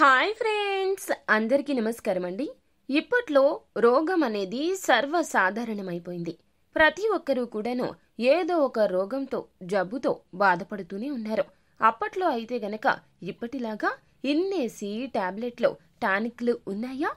Hi friends అందరికీ నమస్కారం అండి ఇప్పట్లో రోగం అనేది సర్వసాధారణమైపోయింది ప్రతి ఒక్కరూ కూడాను ఏదో ఒక రోగంతో జబ్బుతో బాధపడుతూనే ఉన్నారు అప్పట్లో అయితే గనక ఇప్పటిలాగా ఇన్నేసి టాబ్లెట్లు టానిక్లు ఉన్నాయా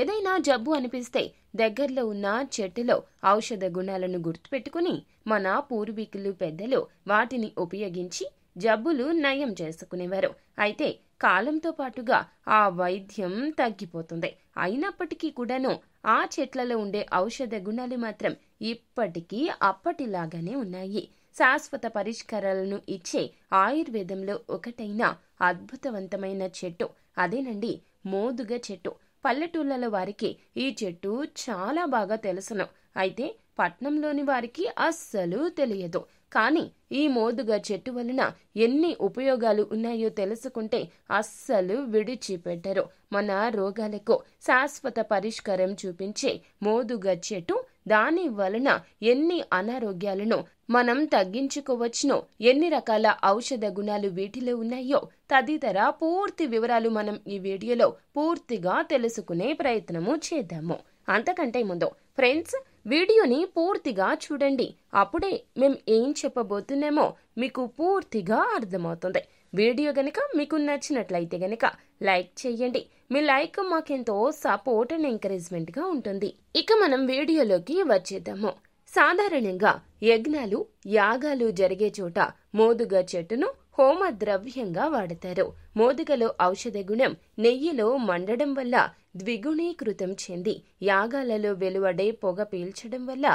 ఏదైనా జబ్బు అనిపిస్తే దగ్గరలో ఉన్న చెట్టులో ఔషధ గుణాలను గుర్తుపెట్టుకుని మన పూర్వీకులు పెద్దలు వాటిని ఉపయోగించి జబ్బులు నయం చేసుకునేవారు అయితే కాలంతో పాటుగా ఆ వైద్యం తగ్గిపోతుంది అయినప్పటికీ కూడాను ఆ చెట్లలో ఉండే ఔషధ గుణాలు మాత్రం ఇప్పటికీ అప్పటిలాగానే ఉన్నాయి శాశ్వత పరిష్కారాలను ఇచ్చే ఆయుర్వేదంలో ఒకటైన అద్భుతవంతమైన చెట్టు అదేనండి మోదుగ చెట్టు పల్లెటూళ్ళలో వారికి ఈ చెట్టు చాలా బాగా తెలుసును అయితే పట్నంలోని వారికి అస్సలు తెలియదు కానీ ఈ మోదుగ చెట్టు వలన ఎన్ని ఉపయోగాలు ఉన్నాయో తెలుసుకుంటే అస్సలు విడిచిపెట్టరు మన రోగాలకు శాశ్వత పరిష్కారం చూపించే మోదుగ చెట్టు దాని వలన ఎన్ని అనారోగ్యాలను మనం తగ్గించుకోవచ్చునో ఎన్ని రకాల ఔషధ గుణాలు వీటిలో ఉన్నాయో తదితర పూర్తి వివరాలు మనం ఈ వీడియోలో పూర్తిగా తెలుసుకునే ప్రయత్నము చేద్దాము అంతకంటే ముందు ఫ్రెండ్స్ వీడియోని పూర్తిగా చూడండి అప్పుడే మేము ఏం చెప్పబోతున్నామో మీకు పూర్తిగా అర్థమవుతుంది వీడియో గనక మీకు నచ్చినట్లయితే గనక లైక్ చేయండి మీ లైక్ మాకెంతో సపోర్ట్ అండ్ ఎంకరేజ్మెంట్గా ఉంటుంది ఇక మనం వీడియోలోకి వచ్చేద్దాము సాధారణంగా యజ్ఞాలు యాగాలు జరిగే చోట మోదుగ చెట్టును హోమ ద్రవ్యంగా వాడతారు మోదుగలో ఔషధ గుణం నెయ్యిలో మండడం వల్ల ద్విగుణీకృతం చెంది యాగాలలో వెలువడే పొగ పీల్చడం వల్ల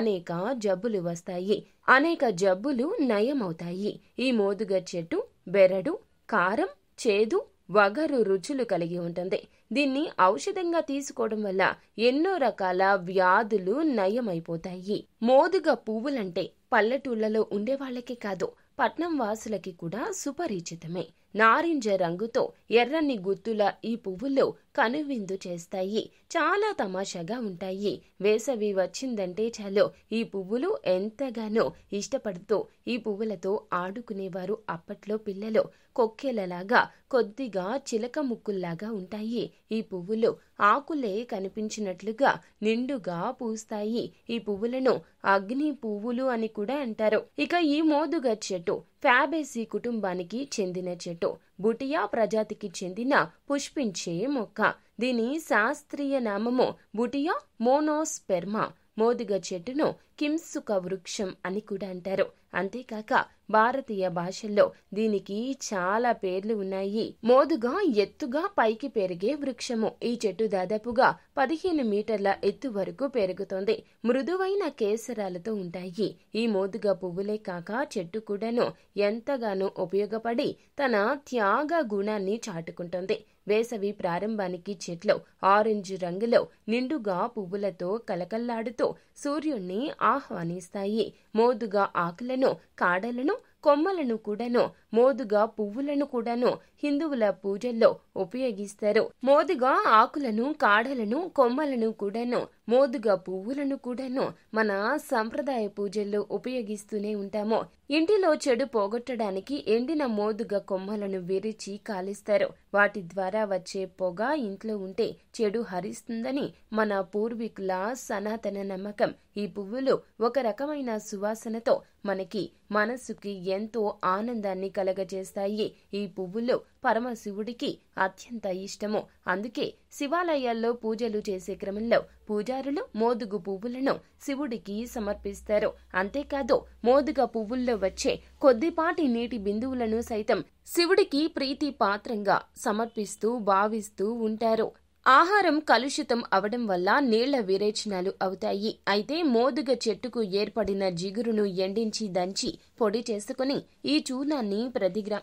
అనేక జబ్బులు వస్తాయి అనేక జబ్బులు నయమవుతాయి ఈ మోదుగ చెట్టు బెరడు కారం చేదు వగరు రుచులు కలిగి ఉంటుంది దీన్ని ఔషధంగా తీసుకోవడం వల్ల ఎన్నో రకాల వ్యాధులు నయమైపోతాయి మోదుగ పువ్వులంటే పల్లెటూళ్లలో ఉండేవాళ్లకే కాదు పట్నం వాసులకి కూడా సుపరిచితమే నారింజ రంగుతో ఎర్రని గుత్తుల ఈ పువ్వుల్లో కనువిందు చేస్తాయి చాలా తమాషాగా ఉంటాయి వేసవి వచ్చిందంటే చాలు ఈ పువ్వులు ఎంతగానో ఇష్టపడుతూ ఈ పువ్వులతో ఆడుకునేవారు అప్పట్లో పిల్లలు కొక్కెలలాగా కొద్దిగా చిలక ముక్కుల్లాగా ఉంటాయి ఈ పువ్వులు ఆకులే కనిపించినట్లుగా నిండుగా పూస్తాయి ఈ పువ్వులను అగ్ని పువ్వులు అని కూడా అంటారు ఇక ఈ మోదుగ చెట్టు ఫ్యాబేసీ కుటుంబానికి చెందిన చెట్టు బుటియా ప్రజాతికి చెందిన పుష్పించే మొక్క దీని శాస్త్రీయ నామము బుటియా మోనోస్పెర్మా మోదిగ చెట్టును కింసుక వృక్షం అని కూడా అంటారు అంతేకాక భారతీయ భాషల్లో దీనికి చాలా పేర్లు ఉన్నాయి మోదుగా ఎత్తుగా పైకి పెరిగే వృక్షము ఈ చెట్టు దాదాపుగా పదిహేను మీటర్ల ఎత్తు వరకు పెరుగుతోంది మృదువైన కేసరాలతో ఉంటాయి ఈ మోదుగా పువ్వులే కాక చెట్టు కూడాను ఎంతగానో ఉపయోగపడి తన త్యాగ గుణాన్ని చాటుకుంటుంది వేసవి ప్రారంభానికి చెట్లు ఆరెంజ్ రంగులో నిండుగా పువ్వులతో కలకల్లాడుతూ సూర్యుణ్ణి ఆహ్వానిస్తాయి మోదుగా ఆకులను కాడలను కొమ్మలను కూడాను మోదుగా పువ్వులను కూడాను హిందువుల పూజల్లో ఉపయోగిస్తారు మోదుగ ఆకులను కాడలను కొమ్మలను కూడాను మోదుగ పువ్వులను కూడాను మన సంప్రదాయ పూజల్లో ఉపయోగిస్తూనే ఉంటాము ఇంటిలో చెడు పోగొట్టడానికి ఎండిన మోదుగ కొమ్మలను విరిచి కాలిస్తారు వాటి ద్వారా వచ్చే పొగ ఇంట్లో ఉంటే చెడు హరిస్తుందని మన పూర్వీకుల సనాతన నమ్మకం ఈ పువ్వులు ఒక రకమైన సువాసనతో మనకి మనసుకి ఎంతో ఆనందాన్ని కలగజేస్తాయి ఈ పువ్వులు పరమశివుడికి అత్యంత ఇష్టము అందుకే శివాలయాల్లో పూజలు చేసే క్రమంలో పూజారులు మోదుగు పువ్వులను శివుడికి సమర్పిస్తారు అంతేకాదు మోదుగ పువ్వుల్లో వచ్చే కొద్దిపాటి నీటి బిందువులను సైతం శివుడికి ప్రీతి పాత్రంగా సమర్పిస్తూ భావిస్తూ ఉంటారు ఆహారం కలుషితం అవడం వల్ల నీళ్ల విరేచనాలు అవుతాయి అయితే మోదుగ చెట్టుకు ఏర్పడిన జిగురును ఎండించి దంచి పొడి చేసుకుని ఈ చూర్ణాన్ని ప్రతిగ్రా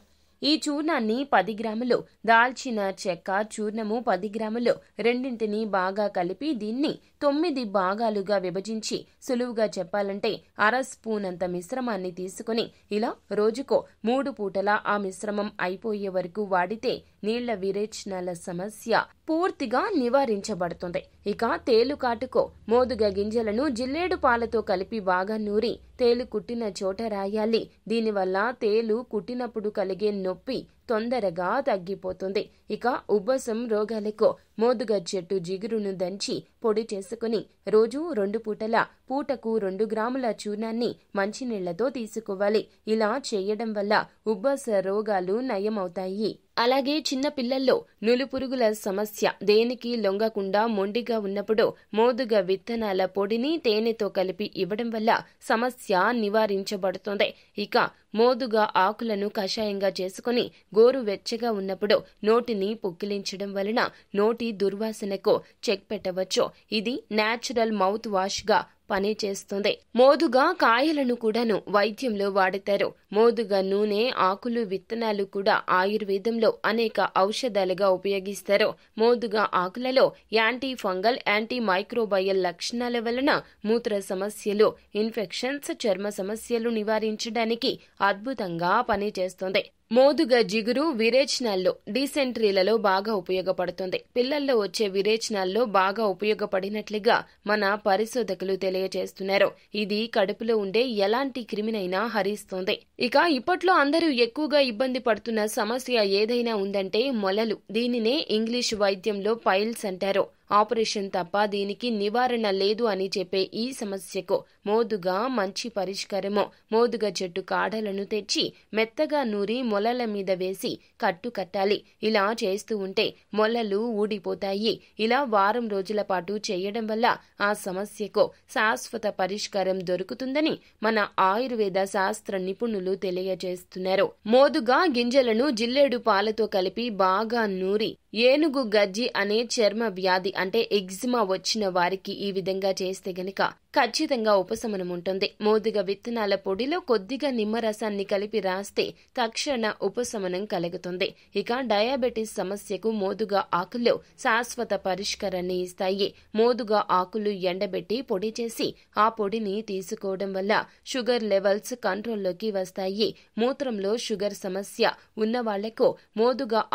ఈ చూర్ణాన్ని పది గ్రాములు దాల్చిన చెక్క చూర్ణము పది గ్రాములు రెండింటిని బాగా కలిపి దీన్ని తొమ్మిది భాగాలుగా విభజించి సులువుగా చెప్పాలంటే అర స్పూన్ అంత మిశ్రమాన్ని తీసుకుని ఇలా రోజుకో మూడు పూటలా ఆ మిశ్రమం అయిపోయే వరకు వాడితే నీళ్ల విరేచనాల సమస్య పూర్తిగా నివారించబడుతుంది ఇక తేలు కాటుకో మోదుగ గింజలను జిల్లేడు పాలతో కలిపి బాగా నూరి తేలు కుట్టిన చోట రాయాలి దీనివల్ల తేలు కుట్టినప్పుడు కలిగే Nino P. తొందరగా తగ్గిపోతుంది ఇక ఉబ్బసం రోగాలకు మోదుగ చెట్టు జిగురును దంచి పొడి చేసుకుని రోజు రెండు పూటల పూటకు రెండు గ్రాముల చూర్ణాన్ని మంచినీళ్లతో తీసుకోవాలి ఇలా చేయడం వల్ల ఉబ్బస రోగాలు నయమవుతాయి అలాగే చిన్న పిల్లల్లో నులుపురుగుల సమస్య దేనికి లొంగకుండా మొండిగా ఉన్నప్పుడు మోదుగ విత్తనాల పొడిని తేనెతో కలిపి ఇవ్వడం వల్ల సమస్య నివారించబడుతుంది ఇక మోదుగ ఆకులను కషాయంగా చేసుకుని గోరు వెచ్చగా ఉన్నప్పుడు నోటిని పొక్కిలించడం వలన నోటి దుర్వాసనకు చెక్ పెట్టవచ్చు ఇది న్యాచురల్ మౌత్ వాష్గా గా పనిచేస్తుంది మోదుగా కాయలను కూడాను వైద్యంలో వాడతారు మోదుగా నూనె ఆకులు విత్తనాలు కూడా ఆయుర్వేదంలో అనేక ఔషధాలుగా ఉపయోగిస్తారు మోదుగా ఆకులలో యాంటీ ఫంగల్ యాంటీ మైక్రోబయల్ లక్షణాల వలన మూత్ర సమస్యలు ఇన్ఫెక్షన్స్ చర్మ సమస్యలు నివారించడానికి అద్భుతంగా పనిచేస్తుంది మోదుగ జిగురు విరేచనాల్లో డీసెంట్రీలలో బాగా ఉపయోగపడుతుంది పిల్లల్లో వచ్చే విరేచనాల్లో బాగా ఉపయోగపడినట్లుగా మన పరిశోధకులు తెలియజేస్తున్నారు ఇది కడుపులో ఉండే ఎలాంటి క్రిమినైనా హరిస్తుంది ఇక ఇప్పట్లో అందరూ ఎక్కువగా ఇబ్బంది పడుతున్న సమస్య ఏదైనా ఉందంటే మొలలు దీనినే ఇంగ్లీష్ వైద్యంలో పైల్స్ అంటారు ఆపరేషన్ తప్ప దీనికి నివారణ లేదు అని చెప్పే ఈ సమస్యకు మోదుగా మంచి పరిష్కారము మోదుగ చెట్టు కాడలను తెచ్చి మెత్తగా నూరి మొలల మీద వేసి కట్టు కట్టాలి ఇలా చేస్తూ ఉంటే మొలలు ఊడిపోతాయి ఇలా వారం రోజుల పాటు చేయడం వల్ల ఆ సమస్యకు శాశ్వత పరిష్కారం దొరుకుతుందని మన ఆయుర్వేద శాస్త్ర నిపుణులు తెలియజేస్తున్నారు మోదుగా గింజలను జిల్లేడు పాలతో కలిపి బాగా నూరి ఏనుగు గజ్జి అనే చర్మ వ్యాధి అంటే ఎగ్జిమా వచ్చిన వారికి ఈ విధంగా చేస్తే గనక ఖచ్చితంగా ఉపశమనం ఉంటుంది మోదుగ విత్తనాల పొడిలో కొద్దిగా నిమ్మరసాన్ని కలిపి రాస్తే తక్షణ ఉపశమనం కలుగుతుంది ఇక డయాబెటీస్ సమస్యకు మోదుగా ఆకులు శాశ్వత పరిష్కారాన్ని ఇస్తాయి మోదుగా ఆకులు ఎండబెట్టి పొడి చేసి ఆ పొడిని తీసుకోవడం వల్ల షుగర్ లెవెల్స్ కంట్రోల్లోకి వస్తాయి మూత్రంలో షుగర్ సమస్య ఉన్న వాళ్లకు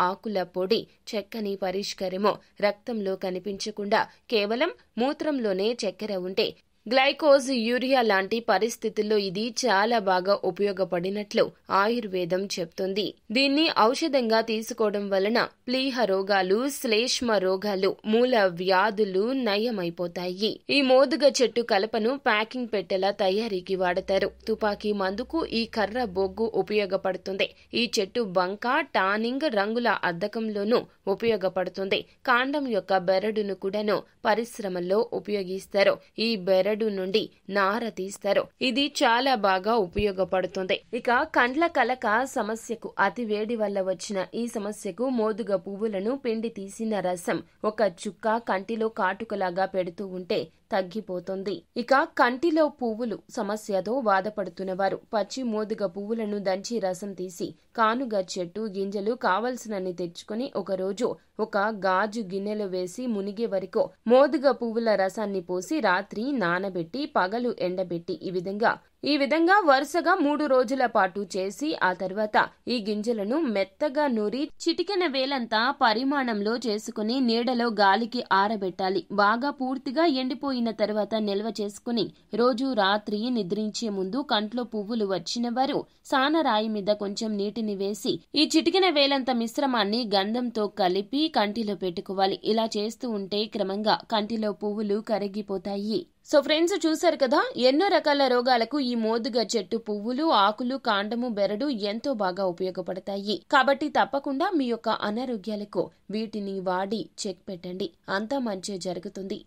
ఆకుల పొడి చక్కని పరిష్కారము రక్తంలో కనిపించకుండా కేవలం మూత్రంలోనే చక్కెర ఉంటే గ్లైకోజ్ యూరియా లాంటి పరిస్థితుల్లో ఇది చాలా బాగా ఉపయోగపడినట్లు ఆయుర్వేదం చెప్తుంది దీన్ని ఔషధంగా తీసుకోవడం వలన ప్లీహ రోగాలు శ్లేష్మ రోగాలు మూల వ్యాధులు నయమైపోతాయి ఈ మోదుగ చెట్టు కలపను ప్యాకింగ్ పెట్టెల తయారీకి వాడతారు తుపాకీ మందుకు ఈ కర్ర బొగ్గు ఉపయోగపడుతుంది ఈ చెట్టు బంక టానింగ్ రంగుల అద్దకంలోనూ ఉపయోగపడుతుంది కాండం యొక్క బెరడును కూడాను పరిశ్రమల్లో ఉపయోగిస్తారు ఈ బెర మెదడు నుండి నార తీస్తారు ఇది చాలా బాగా ఉపయోగపడుతుంది ఇక కండ్ల కలక సమస్యకు అతి వేడి వల్ల వచ్చిన ఈ సమస్యకు మోదుగ పువ్వులను పిండి తీసిన రసం ఒక చుక్క కంటిలో కాటుకలాగా పెడుతూ ఉంటే తగ్గిపోతుంది ఇక కంటిలో పువ్వులు సమస్యతో బాధపడుతున్నవారు పచ్చి మోదుగ పువ్వులను దంచి రసం తీసి కానుగ చెట్టు గింజలు కావలసినన్ని తెచ్చుకుని ఒకరోజు ఒక గాజు గిన్నెలు వేసి మునిగే వరకు మోదుగ పువ్వుల రసాన్ని పోసి రాత్రి నానబెట్టి పగలు ఎండబెట్టి ఈ విధంగా ఈ విధంగా వరుసగా మూడు రోజుల పాటు చేసి ఆ తర్వాత ఈ గింజలను మెత్తగా నూరి చిటికెన వేలంతా పరిమాణంలో చేసుకుని నీడలో గాలికి ఆరబెట్టాలి బాగా పూర్తిగా ఎండిపోయిన తర్వాత నిల్వ చేసుకుని రోజు రాత్రి నిద్రించే ముందు కంట్లో పువ్వులు వచ్చిన వారు సానరాయి మీద కొంచెం నీటిని వేసి ఈ చిటికెన వేలంత మిశ్రమాన్ని గంధంతో కలిపి కంటిలో పెట్టుకోవాలి ఇలా చేస్తూ ఉంటే క్రమంగా కంటిలో పువ్వులు కరిగిపోతాయి సో ఫ్రెండ్స్ చూశారు కదా ఎన్నో రకాల రోగాలకు ఈ మోదుగా చెట్టు పువ్వులు ఆకులు కాండము బెరడు ఎంతో బాగా ఉపయోగపడతాయి కాబట్టి తప్పకుండా మీ యొక్క అనారోగ్యాలకు వీటిని వాడి చెక్ పెట్టండి అంతా మంచి జరుగుతుంది